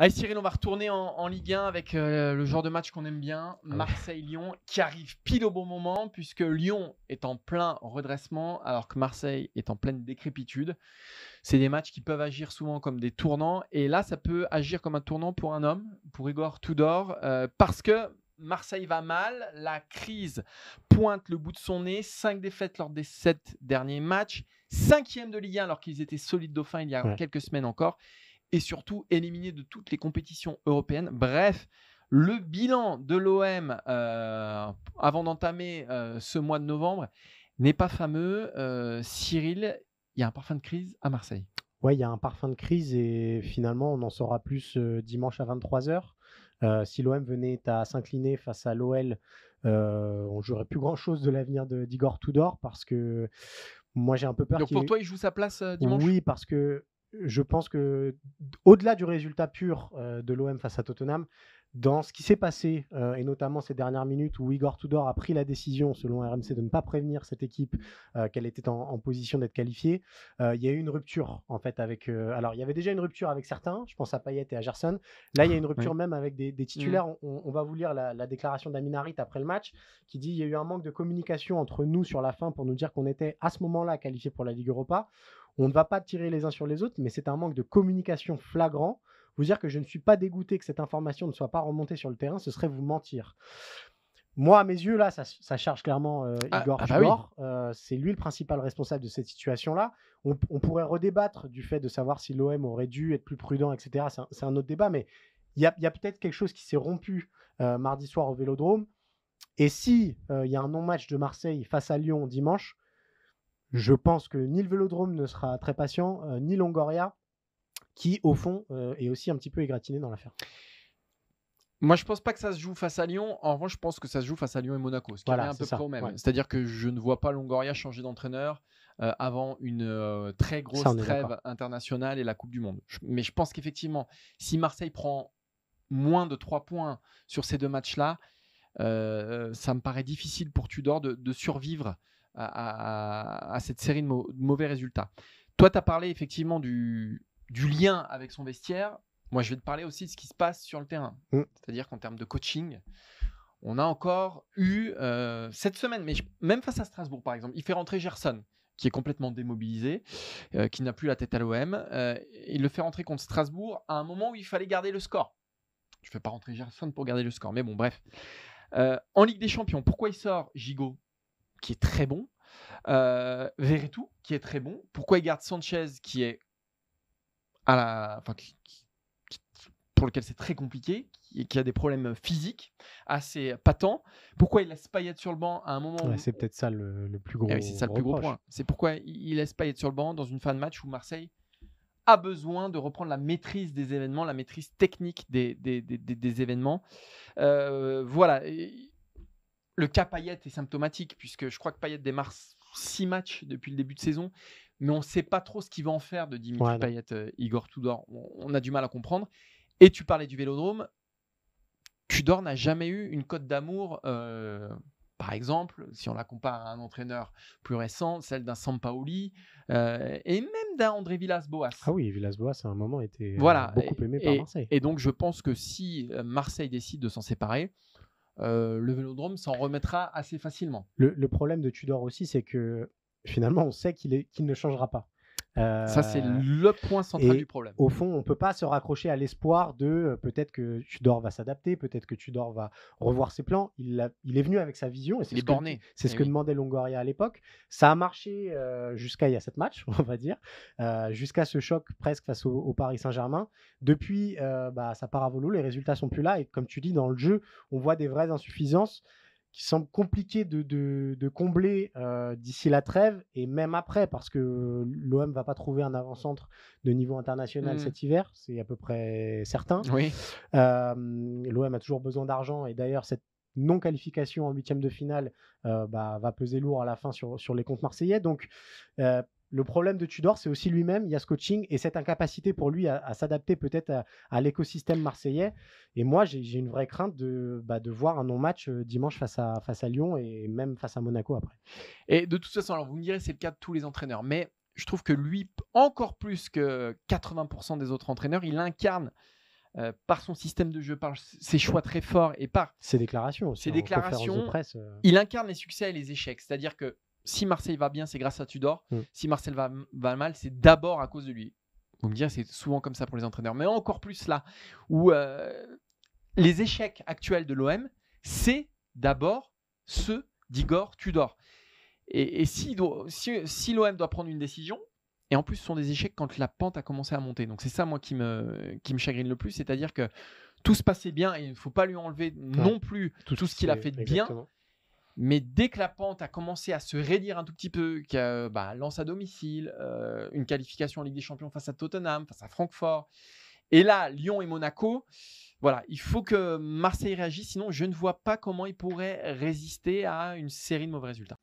Allez Cyril, on va retourner en, Ligue 1 avec euh, le genre de match qu'on aime bien, ah Marseille-Lyon, qui arrive pile au bon moment, puisque Lyon est en plein redressement, alors que Marseille est en pleine décrépitude. C'est des matchs qui peuvent agir souvent comme des tournants, et là, ça peut agir comme un tournant pour un homme, pour Igor Tudor, euh, parce que Marseille va mal, la crise pointe le bout de son nez, Cinq défaites lors des sept derniers matchs, cinquième de Ligue 1 alors qu'ils étaient solides dauphins il y a quelques semaines encore, et surtout éliminé de toutes les compétitions européennes. Bref, le bilan de l'OM euh, avant d'entamer euh, ce mois de novembre n'est pas fameux. Euh, Cyril, il y a un parfum de crise à Marseille. Oui, il y a un parfum de crise et finalement, on en saura plus dimanche à 23h. si l'OM venait à s'incliner face à l'OL, on jouerait plus grand-chose de l'avenir d'Igor Tudor parce que moi j'ai un peu peur. Donc pour toi, il joue sa place dimanche Oui, parce que je pense que au-delà du résultat pur euh, de l'OM face à Tottenham, dans ce qui s'est passé, euh, et notamment ces dernières minutes où Igor Tudor a pris la décision, selon RMC, de ne pas prévenir cette équipe euh, qu'elle était en, position d'être qualifiée, il y a eu une rupture, en fait, avec... alors, il y avait déjà une rupture avec certains, je pense à Payet et à Gerson. Là, il y a une rupture même avec des, titulaires. Mm. On, va vous lire la, déclaration d'Aminarit après le match, qui dit « Il y a eu un manque de communication entre nous sur la fin pour nous dire qu'on était, à ce moment-là, qualifié pour la Ligue Europa. » On ne va pas tirer les uns sur les autres, mais c'est un manque de communication flagrant. Vous dire que je ne suis pas dégoûté que cette information ne soit pas remontée sur le terrain, ce serait vous mentir. Moi, à mes yeux, là, ça, charge clairement euh, ah, Igor ah bah euh, c'est lui le principal responsable de cette situation-là. On, pourrait redébattre du fait de savoir si l'OM aurait dû être plus prudent, etc. C'est un, autre débat, mais il y a, peut-être quelque chose qui s'est rompu euh, mardi soir au Vélodrome. Et si il y a un non-match de Marseille face à Lyon dimanche, je pense que ni le Vélodrome ne sera très patient, euh, ni Longoria, qui au fond euh, est aussi un petit peu égratigné dans l'affaire. Moi, je pense pas que ça se joue face à Lyon. En revanche, je pense que ça se joue face à Lyon et Monaco, ce qui est un peu même. C'est-à-dire que je ne vois pas Longoria changer d'entraîneur euh, avant une très grosse trêve internationale et la Coupe du Monde. mais je pense qu'effectivement, si Marseille prend moins de 3 points sur ces deux matchs-là, ça me paraît difficile pour Tudor de survivre à, cette série de, mauvais résultats. Toi, tu as parlé effectivement du, lien avec son vestiaire. Moi, je vais te parler aussi de ce qui se passe sur le terrain. Mm. C'est-à-dire qu'en termes de coaching, on a encore eu euh, cette semaine, mais même face à Strasbourg par exemple, il fait rentrer Gerson, qui est complètement démobilisé, euh, qui n'a plus la tête à l'OM. Euh, il le fait rentrer contre Strasbourg à un moment où il fallait garder le score. Je ne fais pas rentrer Gerson pour garder le score, mais bon, bref. en Ligue des Champions, pourquoi il sort Gigot qui est très bon. Euh, Veretout, qui est très bon. Pourquoi il garde Sanchez, qui est à la, pour lequel c'est très compliqué, et qui a des problèmes physiques assez patents. Pourquoi il laisse Payet sur le banc à un moment C'est peut-être ça le, plus eh gros. c'est ça le plus gros point. C'est pourquoi il laisse Payet sur le banc dans une fin de match où Marseille a besoin de reprendre la maîtrise des événements, la maîtrise technique des, des, événements. Euh, voilà le cas Payette est symptomatique, puisque je crois que Payette démarre six matchs depuis le début de saison, mais on ne sait pas trop ce qu'il va en faire de Dimitri payette euh, Igor Tudor. On, a du mal à comprendre. Et tu parlais du vélodrome. Tudor n'a jamais eu une cote d'amour, euh, par exemple, si on la compare à un entraîneur plus récent, celle d'un Sampaoli euh, et même d'un André Villas-Boas. Ah oui, Villas-Boas à un moment était voilà, beaucoup aimé par Marseille. Et donc je pense que si Marseille décide de s'en séparer, euh, le Vélodrome s'en remettra assez facilement. Le, problème de Tudor aussi, c'est que finalement, on sait qu'il ne changera pas. Euh, ça, c'est le point central du problème. Au fond, on ne peut pas se raccrocher à l'espoir de euh, peut-être que Tudor va s'adapter, peut-être que Tudor va revoir ses plans. Il, est venu avec sa vision. Et c'est est ce C'est ce eh que demandait Longoria à l'époque. Ça a marché euh, jusqu'à il y a sept matchs, on va dire, jusqu'à ce choc presque face au, Paris Saint-Germain. Depuis, bah, ça part à volo, les résultats sont plus là. Et comme tu dis, dans le jeu, on voit des vraies insuffisances qui semble compliqué de, de, combler euh, d'ici la trêve et même après, parce que l'OM va pas trouver un avant-centre de niveau international mmh. cet hiver, c'est à peu près certain. Oui. L'OM a toujours besoin d'argent et d'ailleurs cette non-qualification en huitième de finale euh, bah, va peser lourd à la fin sur, sur les comptes marseillais. Donc euh, le problème de Tudor, c'est aussi lui-même, il y a ce coaching et cette incapacité pour lui à, s'adapter peut-être à, l'écosystème marseillais. Et moi, j'ai une vraie crainte de, bah, de voir un non-match euh, dimanche face à, Lyon et même face à Monaco après. Et de toute façon, alors vous me direz, c'est le cas de tous les entraîneurs, mais je trouve que lui, encore plus que 80% des autres entraîneurs, il incarne euh, par son système de jeu, par ses choix très forts et par ses déclarations, ses hein, déclarations, euh. il incarne les succès et les échecs. C'est-à-dire que si Marseille va bien, c'est grâce à Tudor. Mm. Si Marseille va, mal, c'est d'abord à cause de lui. Vous me direz, c'est souvent comme ça pour les entraîneurs, mais encore plus là, où euh, les échecs actuels de l'OM, c'est d'abord ceux d'Igor Tudor. Et, et si, l'OM doit prendre une décision, et en plus, ce sont des échecs quand la pente a commencé à monter. Donc c'est ça, moi, qui me, chagrine le plus, c'est-à-dire que tout se passait bien, et il ne faut pas lui enlever non plus tout ce qu'il a fait de bien. Mais dès que la pente a commencé à se raidir un tout petit peu, que euh, bah, lance à domicile, euh, une qualification en Ligue des Champions face à Tottenham, face à Francfort, et là, Lyon et Monaco, voilà, il faut que Marseille réagisse, sinon je ne vois pas comment il pourrait résister à une série de mauvais résultats.